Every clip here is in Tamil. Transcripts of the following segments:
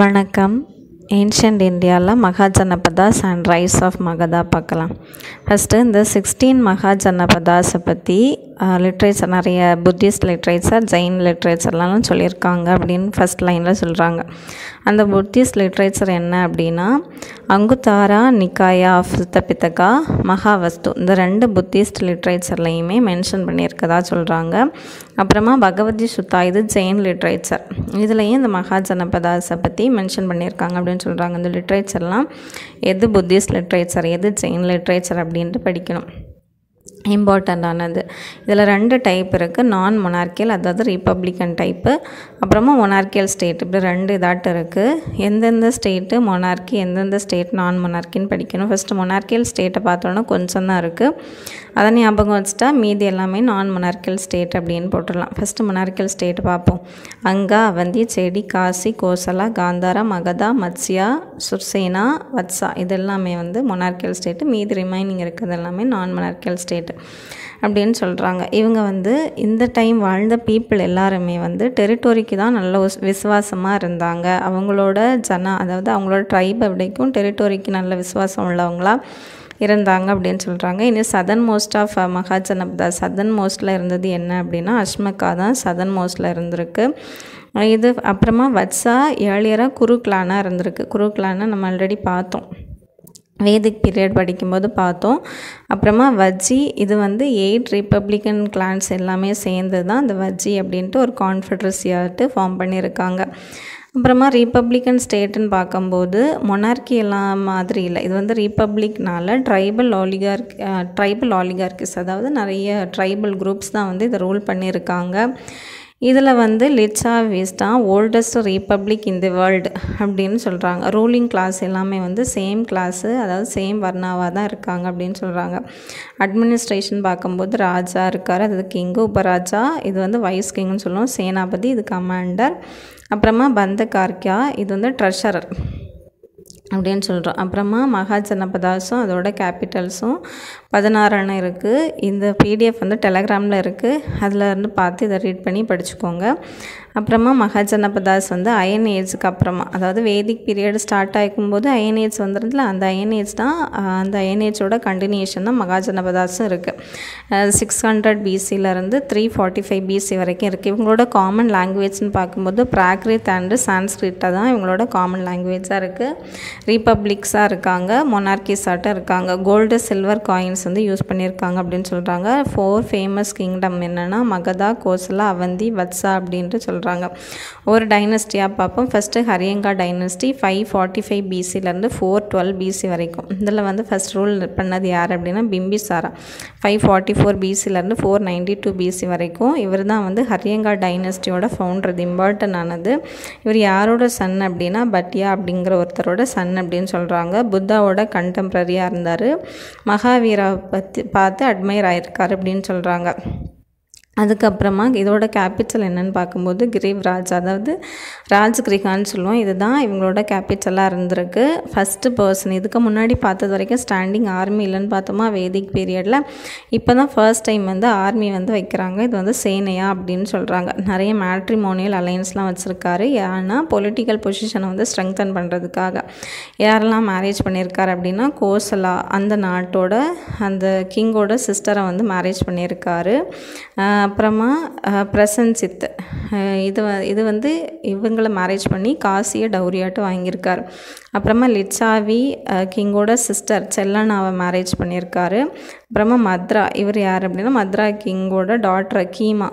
வணக்கம் ஏன்ஷியன்ட் இந்தியாவில் Mahajanapada and rise of Magadha பார்க்கலாம் ஃபஸ்ட்டு இந்த சிக்ஸ்டீன் மகாஜனபதாஸை பற்றி லிட்ரேச்சர் நிறைய புத்திஸ்ட் லிட்ரேச்சர் ஜெயின் லிட்ரேச்சர்லாம் சொல்லியிருக்காங்க அப்படின்னு ஃபஸ்ட் லைனில் சொல்கிறாங்க அந்த புத்திஸ்ட் லிட்ரேச்சர் என்ன அப்படின்னா அங்குதாரா நிக்காயா ஆஃப் பித்தகா மகாவஸ்து இந்த ரெண்டு புத்திஸ்ட் லிட்ரேச்சர்லையுமே மென்ஷன் பண்ணியிருக்கதா சொல்கிறாங்க அப்புறமா பகவதி சுத்தா இது ஜெயின் லிட்ரேச்சர் இதுலேயும் இந்த மகாஜனபதாஸை பற்றி மென்ஷன் பண்ணியிருக்காங்க அப்படின்னு அப்படின்னு சொல்கிறாங்க இந்த லிட்ரேச்சர்லாம் எது புத்திஸ்ட் லிட்ரேச்சர் எது செயின் லிட்ரேச்சர் அப்படின்ட்டு படிக்கணும் இம்பார்ட்டண்ட்டானது இதில் ரெண்டு டைப் இருக்குது நான் மொனார்கியல் அதாவது ரிப்பப்ளிக்கன் டைப்பு அப்புறமா மொனார்கியல் ஸ்டேட் இப்படி ரெண்டு இதாட்டம் இருக்குது எந்தெந்த ஸ்டேட்டு மொனார்கி எந்தெந்த ஸ்டேட் நான் மொனார்கின்னு படிக்கணும் ஃபஸ்ட்டு மொனார்கியல் ஸ்டேட்டை பார்த்தோன்னா கொஞ்சம் தான் இருக்குது அதை ஞாபகம் வச்சுட்டா மீதி எல்லாமே நான் மொனார்கியல் ஸ்டேட் அப்படின்னு போட்டுடலாம் ஃபஸ்ட்டு மொனார்கியல் ஸ்டேட் பார்ப்போம் அங்கா அவந்தி செடி காசி கோசலா காந்தாரா மகதா மத்ஸ்யா சுர்சேனா வத்சா இதெல்லாமே வந்து மொனார்கியல் ஸ்டேட்டு மீதி ரிமைனிங் இருக்கிறது எல்லாமே நான் மொனார்கியல் ஸ்டேட்டு அப்படின்னு சொல்கிறாங்க இவங்க வந்து இந்த டைம் வாழ்ந்த பீப்புள் எல்லாருமே வந்து டெரிட்டோரிக்கு தான் நல்ல விசுவாசமாக இருந்தாங்க அவங்களோட ஜன அதாவது அவங்களோட ட்ரைப் அப்படிக்கும் டெரிட்டோரிக்கு நல்ல விசுவாசம் உள்ளவங்களா இருந்தாங்க அப்படின்னு சொல்கிறாங்க இனி southern most of Mahajanapada southern மோஸ்ட்டில் இருந்தது என்ன அப்படின்னா அஷ்மக்கா தான் சதன் மோஸ்ட்டில் இருந்திருக்கு இது அப்புறமா வட்சா ஏழியராக குருக்லானாக இருந்திருக்கு குருக்லானா நம்ம ஆல்ரெடி பார்த்தோம் வேதிக் பீரியட் படிக்கும்போது பார்த்தோம் அப்புறமா வஜ்ஜி இது வந்து எயிட் ரிப்பப்ளிக்கன் கிளான்ஸ் எல்லாமே சேர்ந்து தான் அந்த வஜ்ஜி அப்படின்ட்டு ஒரு கான்ஃபெட்ரஸியாட்டு ஃபார்ம் பண்ணியிருக்காங்க அப்புறமா ரீபப்ளிக்கன் ஸ்டேட்டுன்னு பார்க்கும்போது மொனார்கி எல்லாம் மாதிரி இல்லை இது வந்து ரீபப்ளிக்னால ட்ரைபல் ஆலிகார்க் ட்ரைபல் ஆலிகார்கிஸ் அதாவது நிறைய ட்ரைபல் குரூப்ஸ் தான் வந்து இதை ரூல் பண்ணியிருக்காங்க இதில் வந்து லிட்ஸா வீஸ்டா oldest republic in the world அப்படின்னு சொல்கிறாங்க ரூலிங் கிளாஸ் எல்லாமே வந்து சேம் கிளாஸு அதாவது சேம் வர்ணாவாக தான் இருக்காங்க அப்படின்னு சொல்கிறாங்க அட்மினிஸ்ட்ரேஷன் பார்க்கும்போது ராஜா இருக்கார் அது கிங்கு உபராஜா இது வந்து வைஸ் கிங்னு சொல்லுவோம் சேனாபதி இது கமாண்டர் அப்புறமா பந்த கார்கியா இது வந்து ட்ரெஷரர் அப்படின்னு சொல்கிறோம் அப்புறமா மகாஜனபதாஸும் அதோட கேபிட்டல்ஸும் பதினாறுன்னு இருக்குது இந்த பிடிஎஃப் வந்து டெலகிராமில் இருக்குது அதில் இருந்து பார்த்து இதை ரீட் பண்ணி படிச்சுக்கோங்க அப்புறமா மகாஜனபதாஸ் வந்து அயன் ஏஜுக்கு அப்புறமா அதாவது வேதிக் பீரியட் ஸ்டார்ட் ஆகிக்கும்போது அயன் ஏஜ் வந்துருந்தில் அந்த அயன் ஏஜ் தான் அந்த அயன் ஏஜோட கண்டினியூஷன் தான் மகாஜனபதாஸும் இருக்குது சிக்ஸ் ஹண்ட்ரட் பிசியிலேருந்து த்ரீ ஃபார்ட்டி ஃபைவ் பிசி வரைக்கும் இருக்குது இவங்களோட காமன் லாங்குவேஜ்னு பார்க்கும்போது ப்ராக்ரித் அண்டு சான்ஸ்கிரிட்டாக தான் இவங்களோட காமன் லாங்குவேஜாக இருக்குது ரீபப்ளிக்ஸாக இருக்காங்க மொனார்கிஸாட்டாக இருக்காங்க கோல்டு சில்வர் காயின்ஸ் கிங்டம்ஸ் வந்து யூஸ் பண்ணியிருக்காங்க அப்படின்னு சொல்கிறாங்க ஃபோர் ஃபேமஸ் கிங்டம் என்னென்னா மகதா கோசலா அவந்தி வத்சா அப்படின்ட்டு சொல்கிறாங்க ஒரு டைனஸ்டியாக பார்ப்போம் first Haryanka dynasty five forty five பிசிலேருந்து ஃபோர் டுவெல் பிசி வரைக்கும் இதில் வந்து ஃபஸ்ட் ரூல் பண்ணது யார் அப்படின்னா பிம்பிசாரா ஃபைவ் ஃபார்ட்டி ஃபோர் பிசிலேருந்து ஃபோர் நைன்டி டூ பிசி வரைக்கும் இவர் தான் வந்து ஹரியங்கா டைனஸ்டியோட ஃபவுண்டர் இது இம்பார்ட்டன் ஆனது இவர் யாரோட சன் அப்படின்னா பட்டியா அப்படிங்கிற ஒருத்தரோட சன் அப்படின்னு சொல்கிறாங்க புத்தாவோட கண்டெம்ப்ரரியாக இருந்தார் மகாவீரா பற்றி பார்த்து அட்மையர் ஆயிருக்கார் அப்படின்னு சொல்கிறாங்க அதுக்கப்புறமா இதோட கேபிட்டல் என்னன்னு பார்க்கும்போது கிரீவ் ராஜ் அதாவது ராஜ் கிரிகான்னு சொல்லுவோம் இதுதான் இவங்களோட கேபிட்டலாக இருந்திருக்கு ஃபஸ்ட்டு பர்சன் இதுக்கு முன்னாடி பார்த்தது வரைக்கும் ஸ்டாண்டிங் ஆர்மி இல்லைன்னு பார்த்தோமா வேதிக் பீரியடில் இப்போ தான் ஃபர்ஸ்ட் டைம் வந்து ஆர்மி வந்து வைக்கிறாங்க இது வந்து சேனையா அப்படின்னு சொல்கிறாங்க நிறைய மேட்ரிமோனியல் அலையன்ஸ்லாம் வச்சுருக்காரு ஏன்னா பொலிட்டிக்கல் பொசிஷனை வந்து ஸ்ட்ரெங்தன் பண்ணுறதுக்காக யாரெல்லாம் மேரேஜ் பண்ணியிருக்காரு அப்படின்னா கோசலா அந்த நாட்டோட அந்த கிங்கோட சிஸ்டரை வந்து மேரேஜ் பண்ணியிருக்காரு அப்புறமா பிரசன்சித் இது இது வந்து இவங்களை மேரேஜ் பண்ணி காசியை டௌரியாட்டு வாங்கியிருக்கார் அப்புறமா லிட்சாவி கிங்கோட சிஸ்டர் செல்லனாவை மேரேஜ் பண்ணியிருக்காரு அப்புறமா மத்ரா இவர் யார் அப்படின்னா மத்ரா கிங்கோட டாட்டரை கீமா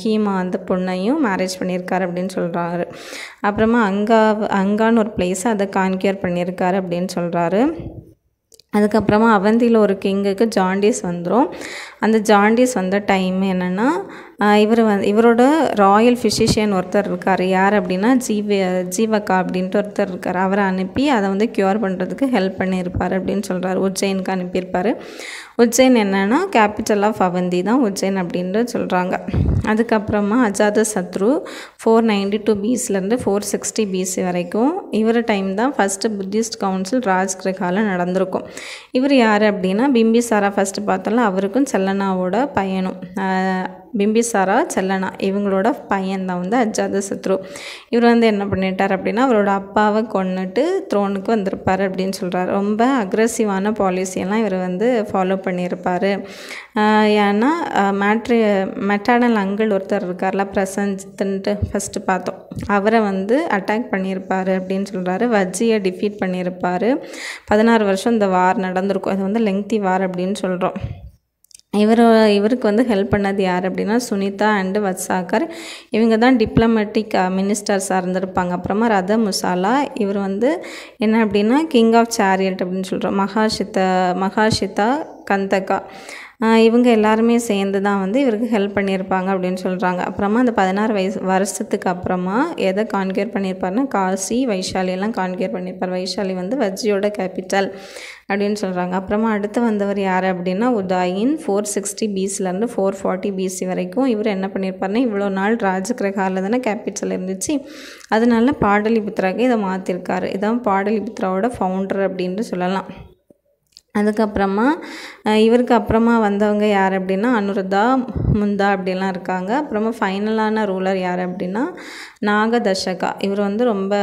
கீமா அந்த பொண்ணையும் மேரேஜ் பண்ணியிருக்காரு அப்படின்னு சொல்கிறாரு அப்புறமா அங்கா அங்கான்னு ஒரு பிளேஸை அதை கான்கியர் பண்ணியிருக்காரு அப்படின்னு சொல்கிறாரு அதுக்கப்புறமா அவந்தியில் ஒரு கிங்குக்கு ஜாண்டிஸ் வந்துடும் அந்த ஜாண்டிஸ் வந்த டைம் என்னென்னா இவர் வந் இவரோட ராயல் ஃபிசிஷியன் ஒருத்தர் இருக்கார் யார் அப்படின்னா ஜீவ ஜீவகா அப்படின்ட்டு ஒருத்தர் இருக்கார் அவரை அனுப்பி அதை வந்து க்யூர் பண்ணுறதுக்கு ஹெல்ப் பண்ணியிருப்பார் அப்படின்னு சொல்கிறார் உஜ்ஜைனுக்கு அனுப்பியிருப்பார் உஜ்ஜைன் என்னென்னா கேபிட்டல் ஆஃப் அவந்தி தான் உஜ்ஜைன் அப்படின்ட்டு சொல்கிறாங்க அதுக்கப்புறமா Ajatashatru four ninety two பிஸ்லேருந்து ஃபோர் சிக்ஸ்டி பிசி வரைக்கும் இவர் டைம் தான் ஃபஸ்ட்டு புத்திஸ்ட் கவுன்சில் ராஜ் நடந்திருக்கும் இவர் யார் அப்படின்னா பிம்பி சாரா ஃபஸ்ட்டு பார்த்தாலும் அவருக்கும் செல்லனாவோட பயணம் பிம்பிசாரா செல்லனா இவங்களோட பையன் தான் வந்து அஜாத சத்ரு இவர் வந்து என்ன பண்ணிட்டார் அப்படின்னா அவரோட அப்பாவை கொண்டுட்டு த்ரோனுக்கு வந்திருப்பார் அப்படின்னு சொல்கிறார் ரொம்ப அக்ரஸிவான பாலிசியெல்லாம் இவர் வந்து ஃபாலோ பண்ணியிருப்பார் ஏன்னா மேட்ரி மெட்டானல் அங்கிள் ஒருத்தர் இருக்கார்ல பிரசஞ்சித்துன்ட்டு ஃபஸ்ட்டு பார்த்தோம் அவரை வந்து அட்டாக் பண்ணியிருப்பார் அப்படின்னு சொல்கிறாரு வஜ்ஜியை டிஃபீட் பண்ணியிருப்பார் பதினாறு வருஷம் இந்த வார் நடந்திருக்கும் அது வந்து லெங்தி வார் அப்படின்னு சொல்கிறோம் இவர் இவருக்கு வந்து ஹெல்ப் பண்ணது யார் அப்படின்னா சுனிதா அண்டு வத்சாகர் இவங்க தான் டிப்ளமேட்டிக் மினிஸ்டர்ஸாக இருந்திருப்பாங்க அப்புறமா ரத முசாலா இவர் வந்து என்ன அப்படின்னா கிங் ஆஃப் சேரியட் அப்படின்னு சொல்கிறோம் மகாஷிதா மகாஷிதா கந்தகா இவங்க எல்லாருமே சேர்ந்து தான் வந்து இவருக்கு ஹெல்ப் பண்ணியிருப்பாங்க அப்படின்னு சொல்கிறாங்க அப்புறமா அந்த பதினாறு வயசு வருஷத்துக்கு அப்புறமா எதை கான்கேர் பண்ணியிருப்பாருன்னா காசி வைஷாலியெல்லாம் கான்கேர் பண்ணியிருப்பார் வைஷாலி வந்து வஜ்ஜியோட கேபிட்டல் அப்படின்னு சொல்கிறாங்க அப்புறமா அடுத்து வந்தவர் யார் அப்படின்னா உதாயின் ஃபோர் சிக்ஸ்டி பிசிலேருந்து ஃபோர் ஃபார்ட்டி பிசி வரைக்கும் இவர் என்ன பண்ணியிருப்பாருன்னா இவ்வளோ நாள் ராஜகிரகாரில் தானே கேபிட்டல் இருந்துச்சு அதனால பாடலிபுத்ராக்கு இதை மாற்றிருக்காரு இதான் பாடலிபுத்ராவோட ஃபவுண்டர் அப்படின்னு சொல்லலாம் அதுக்கப்புறமா இவருக்கு அப்புறமா வந்தவங்க யார் அப்படின்னா அனுருதா முந்தா அப்படிலாம் இருக்காங்க அப்புறமா ஃபைனலான ரூலர் யார் அப்படின்னா நாகதர்ஷகா இவர் வந்து ரொம்ப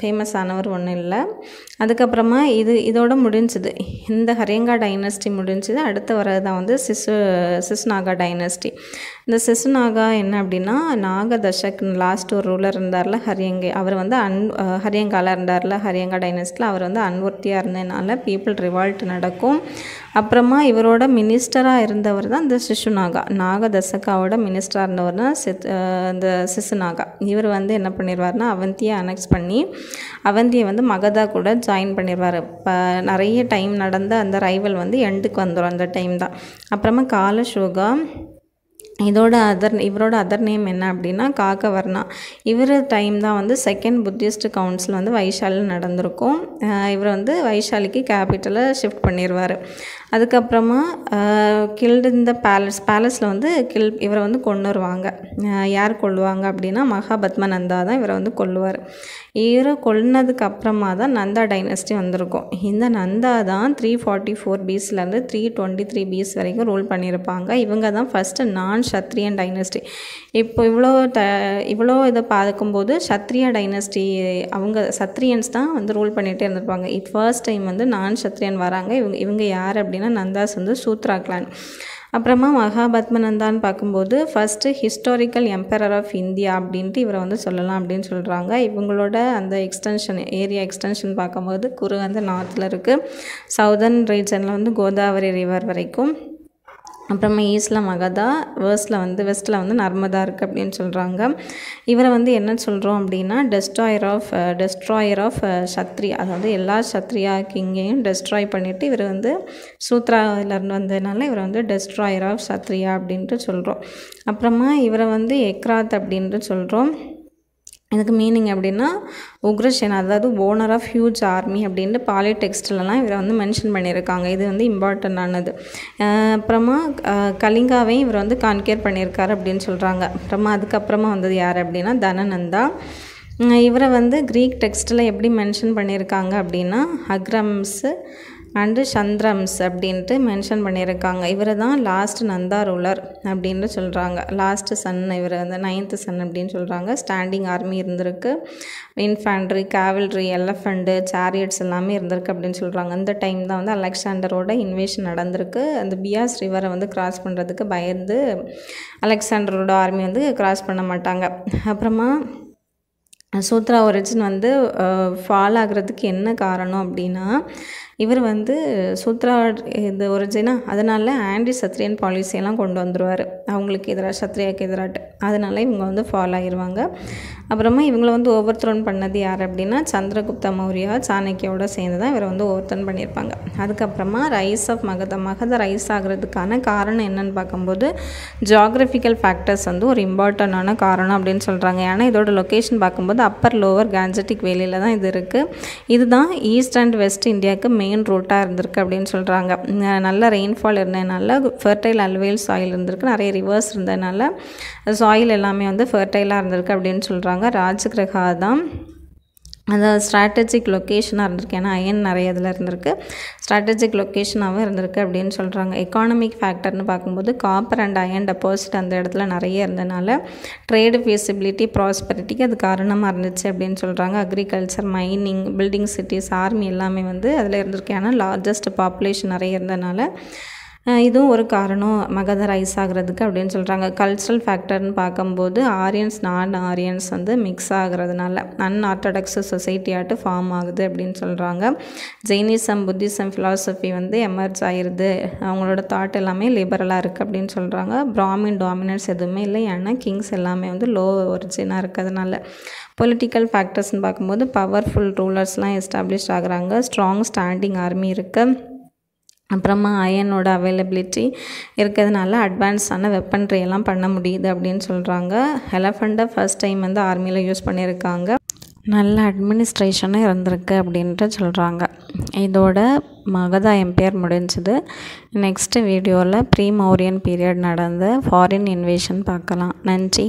ஃபேமஸ் ஆனவர் ஒன்றும் இல்லை அதுக்கப்புறமா இது இதோட முடிஞ்சுது இந்த ஹரியங்கா டைனஸ்டி முடிஞ்சுது அடுத்து வரதான் வந்து சிசு சிசுநாகா டைனஸ்டி இந்த சிசுநாகா என்ன அப்படின்னா நாகதசக் லாஸ்ட் ஒரு ரூலர் இருந்தார்ல ஹரியங்கை அவர் வந்து அன் ஹரியங்காலாக இருந்தார்ல ஹரியங்கா டைனஸ்டில் அவர் வந்து அன்வர்த்தியாக இருந்ததுனால பீப்புள் ரிவால்ட் நடக்கும் அப்புறமா இவரோட மினிஸ்டராக இருந்தவர் தான் இந்த சிசுநாகா நாகதசகாவோட மினிஸ்டராக இருந்தவர் தான் சித் இந்த சிசுநாகா இவர் வந்து என்ன பண்ணிடுவார்னா அவந்தியை அனெக்ஸ் பண்ணி அவந்தியை வந்து மகதா கூட ஜாயின் பண்ணிடுவார் இப்போ நிறைய டைம் நடந்த அந்த ரைவல் வந்து எண்டுக்கு வந்துடும் அந்த டைம் தான் அப்புறமா காலசோகா இதோட அதர் இவரோட அதர் நேம் என்ன அப்படின்னா காக்கவர்ணா இவர் டைம் தான் வந்து செகண்ட் புத்திஸ்ட் கவுன்சில் வந்து வைஷாலில் நடந்திருக்கும் இவர் வந்து வைஷாலிக்கு கேபிட்டலை ஷிஃப்ட் பண்ணிடுவார் அதுக்கப்புறமா கில்டு இந்த பேலஸ் பேலஸில் வந்து கில் இவரை வந்து கொண்டு வருவாங்க யார் கொள்ளுவாங்க அப்படின்னா மகாபத்ம நந்தா தான் இவரை வந்து கொள்ளுவார் இவரை கொள்ளினதுக்கு அப்புறமா தான் நந்தா டைனஸ்டி வந்திருக்கும் இந்த நந்தா தான் த்ரீ ஃபார்ட்டி ஃபோர் பீஸ்லேருந்து த்ரீ டுவெண்ட்டி த்ரீ பீஸ் வரைக்கும் ரூல் பண்ணியிருப்பாங்க இவங்க தான் ஃபஸ்ட்டு நான் சத்ரியன் டைனஸ்டி இப்போ இவ்வளோ ட இவ்வளோ இதை பார்க்கும்போது சத்ரியா டைனஸ்டி அவங்க சத்ரியன்ஸ் தான் வந்து ரூல் பண்ணிகிட்டே இருந்திருப்பாங்க இட் ஃபர்ஸ்ட் டைம் வந்து நான் சத்ரியன் வராங்க இவங்க இவங்க யார் அப்படின்னு அப்படின்னா நந்தாஸ் வந்து சூத்ரா கிளான் அப்புறமா மகாபத்மநந்தான்னு பார்க்கும்போது first historical emperor of India அப்படின்ட்டு இவரை வந்து சொல்லலாம் அப்படின்னு சொல்கிறாங்க இவங்களோட அந்த எக்ஸ்டென்ஷன் ஏரியா எக்ஸ்டென்ஷன் பார்க்கும்போது குரு வந்து நார்த்தில் இருக்குது சவுதர்ன் ரீஜனில் வந்து கோதாவரி ரிவர் வரைக்கும் அப்புறமா ஈஸ்டில் மகதா வேர்ஸில் வந்து வெஸ்ட்டில் வந்து நர்மதா இருக்குது அப்படின்னு சொல்கிறாங்க இவரை வந்து என்ன சொல்கிறோம் அப்படின்னா டெஸ்ட்ராயர் ஆஃப் டெஸ்ட்ராயர் ஆஃப் சத்ரி அதாவது எல்லா சத்ரியா கிங்கையும் டெஸ்ட்ராய் பண்ணிவிட்டு இவர் வந்து சூத்ராவிலேருந்து வந்ததுனால இவரை வந்து டெஸ்ட்ராயர் ஆஃப் சத்ரியா அப்படின்ட்டு சொல்கிறோம் அப்புறமா இவரை வந்து எக்ராத் அப்படின்ட்டு சொல்கிறோம் இதுக்கு மீனிங் அப்படின்னா உக்ரசேனா அதாவது ஓனர் ஆஃப் ஹியூஜ் ஆர்மி அப்படின்ட்டு பாலி டெக்ஸ்டிலலாம் இவரை வந்து மென்ஷன் பண்ணியிருக்காங்க இது வந்து ஆனது அப்புறமா கலிங்காவையும் இவர் வந்து கான்கேர் பண்ணியிருக்காரு அப்படின்னு சொல்கிறாங்க அப்புறமா அதுக்கப்புறமா வந்தது யார் அப்படின்னா தனநந்தா இவரை வந்து க்ரீக் டெக்ஸ்ட்டில் எப்படி மென்ஷன் பண்ணியிருக்காங்க அப்படின்னா அக்ரம்ஸு அண்டு சந்திரம்ஸ் அப்படின்ட்டு மென்ஷன் பண்ணியிருக்காங்க இவர் தான் லாஸ்ட் நந்தா ரூலர் அப்படின்னு சொல்கிறாங்க லாஸ்ட்டு சன் இவர் வந்து நைன்த்து சன் அப்படின்னு சொல்கிறாங்க ஸ்டாண்டிங் ஆர்மி இருந்திருக்கு இன்ஃபேண்ட்ரி கேவல்ரி எலஃபண்ட்டு சேரியட்ஸ் எல்லாமே இருந்திருக்கு அப்படின்னு சொல்கிறாங்க இந்த டைம் தான் வந்து அலெக்சாண்டரோட இன்வேஷன் நடந்திருக்கு அந்த பியாஸ் ரிவரை வந்து கிராஸ் பண்ணுறதுக்கு பயந்து அலெக்சாண்டரோட ஆர்மி வந்து கிராஸ் பண்ண மாட்டாங்க அப்புறமா சூத்ரா ஒரிஜின் வந்து ஃபால் ஆகிறதுக்கு என்ன காரணம் அப்படின்னா இவர் வந்து சூத்ரா இந்த ஒரிஜினா அதனால் ஆன்டி சத்ரியன் பாலிசியெல்லாம் கொண்டு வந்துடுவார் அவங்களுக்கு எதிராக சத்ரியாவுக்கு எதிராட்டு அதனால் இவங்க வந்து ஃபாலோ ஆயிடுவாங்க அப்புறமா இவங்களை வந்து ஓவர் த்ரோன் பண்ணது யார் அப்படின்னா சந்திரகுப்த மௌரியா சாணக்கியோட சேர்ந்து தான் இவரை வந்து ஓவர் த்ரோன் பண்ணியிருப்பாங்க அதுக்கப்புறமா rise of Magadha Magadha rise ஆகிறதுக்கான காரணம் என்னன்னு பார்க்கும்போது ஜாகிரபிக்கல் ஃபேக்டர்ஸ் வந்து ஒரு இம்பார்ட்டண்டான காரணம் அப்படின்னு சொல்கிறாங்க ஏன்னா இதோட லொக்கேஷன் பார்க்கும்போது அப்பர் லோவர் கேஞ்சட்டிக் வேலியில் தான் இது இருக்குது இதுதான் ஈஸ்ட் அண்ட் வெஸ்ட் இந்தியாவுக்கு மெயின் ரூட்டாக இருந்திருக்கு அப்படின்னு சொல்கிறாங்க நல்ல ரெயின்ஃபால் இருந்ததுனால ஃபர்டைல் அல்வேல் சாயில் இருந்திருக்கு நிறைய ரிவர்ஸ் இருந்ததுனால சாயில் எல்லாமே வந்து ஃபர்டைலாக இருந்திருக்கு அப்படின்னு சொல்கிறாங்க ராஜகிரகா தான் அதாவது ஸ்ட்ராட்டஜிக் லொக்கேஷனாக இருந்திருக்கு ஏன்னா அயன் நிறைய இதில் இருந்திருக்கு ஸ்ட்ராட்டஜிக் லொக்கேஷனாகவும் இருந்திருக்கு அப்படின்னு சொல்கிறாங்க எக்கானமிக் ஃபேக்டர்னு பார்க்கும்போது காப்பர் அண்ட் அயன் டெபாசிட் அந்த இடத்துல நிறைய இருந்ததுனால ட்ரேடு ஃபீஸிபிலிட்டி ப்ராஸ்பரிட்டிக்கு அது காரணமாக இருந்துச்சு அப்படின்னு சொல்கிறாங்க agriculture mining building cities army எல்லாமே வந்து அதில் இருந்திருக்கு ஏன்னா லார்ஜஸ்ட் பாப்புலேஷன் நிறைய இருந்ததுனால இதுவும் ஒரு காரணம் மகத ரைஸ் ஆகிறதுக்கு அப்படின்னு சொல்கிறாங்க கல்ச்சரல் ஃபேக்டர்னு பார்க்கும்போது ஆரியன்ஸ் நான் ஆரியன்ஸ் வந்து மிக்ஸ் ஆகிறதுனால அன் ஆர்த்தடாக்ஸ் சொசைட்டியாட்டு ஃபார்ம் ஆகுது அப்படின்னு சொல்கிறாங்க ஜெயினிசம் புத்திசம் ஃபிலாசபி வந்து எமர்ஜ் ஆயிடுது அவங்களோட தாட் எல்லாமே லிபரலாக இருக்குது அப்படின்னு சொல்கிறாங்க பிராமின் டாமினன்ஸ் எதுவுமே இல்லை ஏன்னா கிங்ஸ் எல்லாமே வந்து லோ ஒரிஜினாக இருக்கிறதுனால பொலிட்டிக்கல் ஃபேக்டர்ஸ்னு பார்க்கும்போது பவர்ஃபுல் ரூலர்ஸ்லாம் எஸ்டாப்ளிஷ் ஆகிறாங்க ஸ்ட்ராங் ஸ்டாண்டிங் ஆர்மி இருக்குது அப்புறமா அயனோட அவைலபிலிட்டி இருக்கிறதுனால அட்வான்ஸான வெப்பன்ட்ரி எல்லாம் பண்ண முடியுது அப்படின்னு சொல்கிறாங்க எலஃபண்ட்டை ஃபஸ்ட் டைம் வந்து ஆர்மியில் யூஸ் பண்ணியிருக்காங்க நல்ல அட்மினிஸ்ட்ரேஷனும் இருந்திருக்கு அப்படின்ட்டு சொல்கிறாங்க இதோட மகதா எம்பையர் முடிஞ்சுது நெக்ஸ்ட்டு வீடியோவில் ப்ரீ மௌரியன் பீரியட் நடந்த ஃபாரின் இன்வேஷன் பார்க்கலாம் நன்றி